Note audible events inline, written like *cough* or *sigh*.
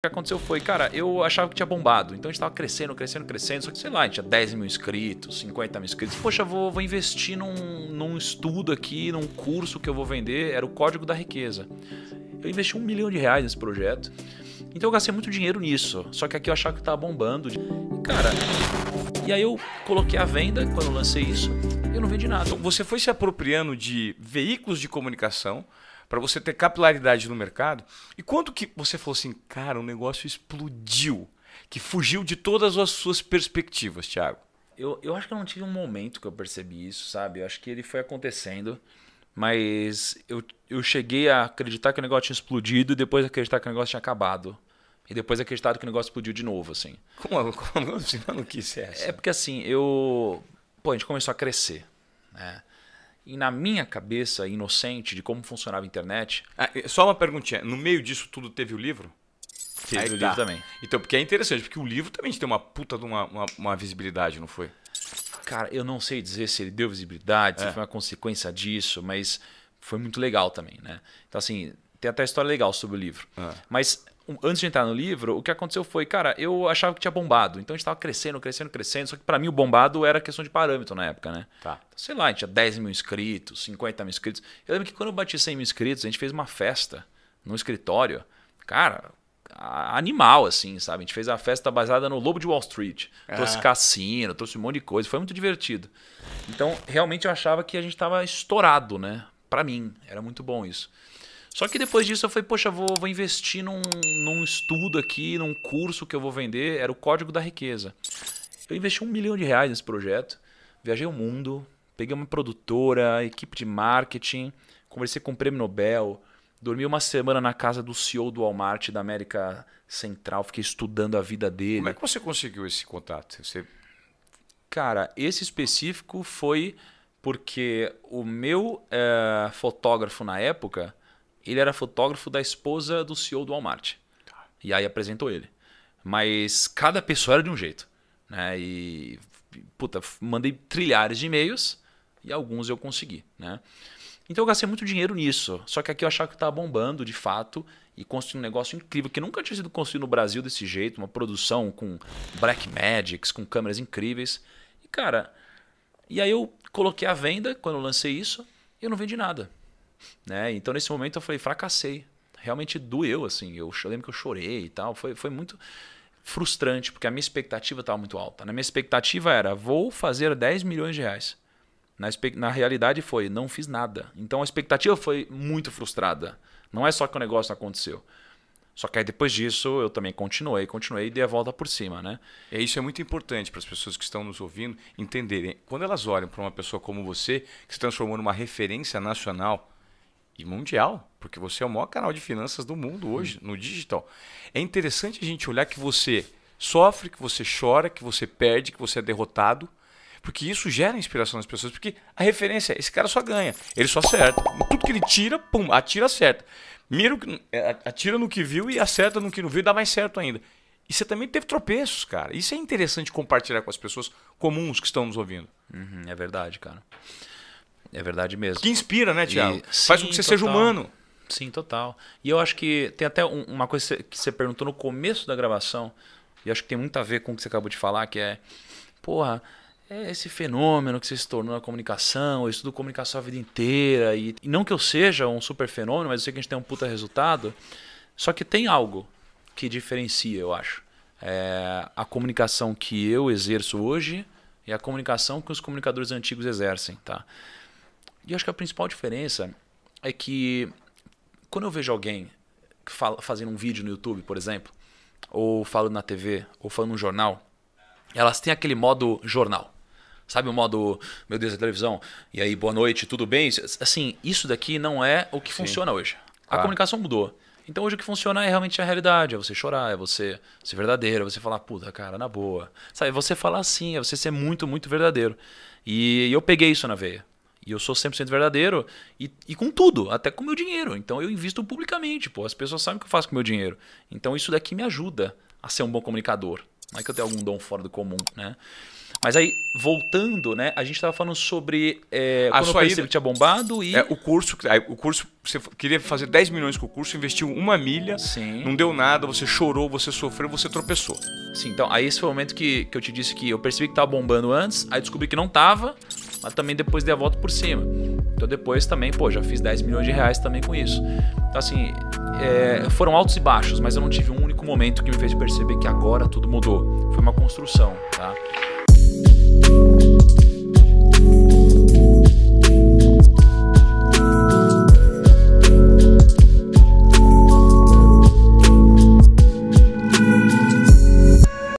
O que aconteceu foi, cara, eu achava que tinha bombado. Então a gente tava crescendo, crescendo, crescendo. Só que, sei lá, a gente tinha 10 mil inscritos, 50 mil inscritos. Poxa, vou, vou investir num, num estudo aqui, num curso que eu vou vender. Era o Código da Riqueza. Eu investi um milhão de reais nesse projeto. Então eu gastei muito dinheiro nisso. Só que aqui eu achava que tava bombando. Cara, e aí eu coloquei a venda quando lancei isso. Eu não vendi nada. Então, você foi se apropriando de veículos de comunicação para você ter capilaridade no mercado. E quando que você falou assim, cara, o negócio explodiu, que fugiu de todas as suas perspectivas, Thiago? Eu, eu acho que eu não tive um momento que eu percebi isso, sabe? Eu acho que ele foi acontecendo, mas eu, eu cheguei a acreditar que o negócio tinha explodido e depois acreditar que o negócio tinha acabado. E depois acreditado que o negócio explodiu de novo, assim. Como, *laughs* como, como assim? que isso é essa? É porque assim, eu. Pô, a gente começou a crescer. Né? E na minha cabeça inocente de como funcionava a internet. Ah, só uma perguntinha: no meio disso tudo teve o livro? Teve Aí o tá. livro também. Então, porque é interessante, porque o livro também tem uma puta de uma, uma, uma visibilidade, não foi? Cara, eu não sei dizer se ele deu visibilidade, é. se foi uma consequência disso, mas foi muito legal também, né? Então, assim, tem até história legal sobre o livro. É. Mas antes de entrar no livro, o que aconteceu foi, cara, eu achava que tinha bombado. Então a gente tava crescendo, crescendo, crescendo. Só que para mim o bombado era questão de parâmetro na época, né? Tá. Sei lá, a gente tinha 10 mil inscritos, 50 mil inscritos. Eu lembro que quando eu bati 100 mil inscritos, a gente fez uma festa no escritório. Cara, animal, assim, sabe? A gente fez a festa baseada no Lobo de Wall Street. Ah. Trouxe cassino, trouxe um monte de coisa. Foi muito divertido. Então, realmente eu achava que a gente estava estourado, né? Para mim, era muito bom isso. Só que depois disso eu falei, poxa, vou, vou investir num, num estudo aqui, num curso que eu vou vender, era o Código da Riqueza. Eu investi um milhão de reais nesse projeto, viajei o mundo, peguei uma produtora, equipe de marketing, conversei com o Prêmio Nobel, dormi uma semana na casa do CEO do Walmart da América Central, fiquei estudando a vida dele. Como é que você conseguiu esse contato? Você... Cara, esse específico foi porque o meu é, fotógrafo na época ele era fotógrafo da esposa do CEO do Walmart. E aí apresentou ele. Mas cada pessoa era de um jeito. Né? E, puta, mandei trilhares de e-mails e alguns eu consegui, né? Então eu gastei muito dinheiro nisso. Só que aqui eu achava que estava bombando de fato e construindo um negócio incrível que nunca tinha sido construído no Brasil desse jeito, uma produção com black magics, com câmeras incríveis. E cara, e aí eu coloquei à venda quando eu lancei isso, e eu não vendi nada. Né? Então nesse momento eu falei, fracassei. Realmente doeu, assim. Eu, eu lembro que eu chorei e tal. Foi, foi muito frustrante, porque a minha expectativa estava muito alta. Na minha expectativa era, vou fazer 10 milhões de reais. Na, na realidade foi, não fiz nada. Então a expectativa foi muito frustrada. Não é só que o negócio aconteceu. Só que aí depois disso eu também continuei, continuei e dei a volta por cima, né? É isso é muito importante para as pessoas que estão nos ouvindo entenderem. Quando elas olham para uma pessoa como você, que se transformou numa referência nacional, e mundial, porque você é o maior canal de finanças do mundo hoje, no digital. É interessante a gente olhar que você sofre, que você chora, que você perde, que você é derrotado, porque isso gera inspiração nas pessoas, porque a referência é esse cara só ganha, ele só acerta. Tudo que ele tira, pum, atira, acerta. Mira, é, atira no que viu e acerta no que não viu e dá mais certo ainda. E você também teve tropeços, cara. Isso é interessante compartilhar com as pessoas comuns que estão nos ouvindo. Uhum, é verdade, cara. É verdade mesmo. Que inspira, né, Tiago? Faz com que você total. seja humano. Sim, total. E eu acho que tem até um, uma coisa que você perguntou no começo da gravação, e acho que tem muito a ver com o que você acabou de falar, que é, porra, é esse fenômeno que você se tornou na comunicação, eu estudo comunicação a vida inteira, e, e não que eu seja um super fenômeno, mas eu sei que a gente tem um puta resultado, só que tem algo que diferencia, eu acho. É a comunicação que eu exerço hoje e a comunicação que os comunicadores antigos exercem, tá? E acho que a principal diferença é que quando eu vejo alguém fazendo um vídeo no YouTube, por exemplo, ou falando na TV, ou falando num jornal, elas têm aquele modo jornal. Sabe o modo, meu Deus, da televisão, e aí, boa noite, tudo bem? Assim, isso daqui não é o que Sim. funciona hoje. A comunicação mudou. Então hoje o que funciona é realmente a realidade, é você chorar, é você ser verdadeiro, é você falar, puta, cara, na boa. Sabe, é você falar assim, é você ser muito, muito verdadeiro. E eu peguei isso na veia. E eu sou 100% verdadeiro e, e com tudo, até com o meu dinheiro. Então eu invisto publicamente, pô. As pessoas sabem o que eu faço com o meu dinheiro. Então isso daqui me ajuda a ser um bom comunicador. Não é que eu tenha algum dom fora do comum, né? Mas aí, voltando, né? A gente estava falando sobre é, a quando sua eu ida, que tinha bombado e... É, o curso, o curso, você queria fazer 10 milhões com o curso, investiu uma milha, Sim. não deu nada, você chorou, você sofreu, você tropeçou. Sim, então aí esse foi o momento que, que eu te disse que eu percebi que estava bombando antes, aí descobri que não estava mas também depois dei a volta por cima. Então depois também, pô, já fiz 10 milhões de reais também com isso. Então assim, é, foram altos e baixos, mas eu não tive um único momento que me fez perceber que agora tudo mudou. Foi uma construção, tá?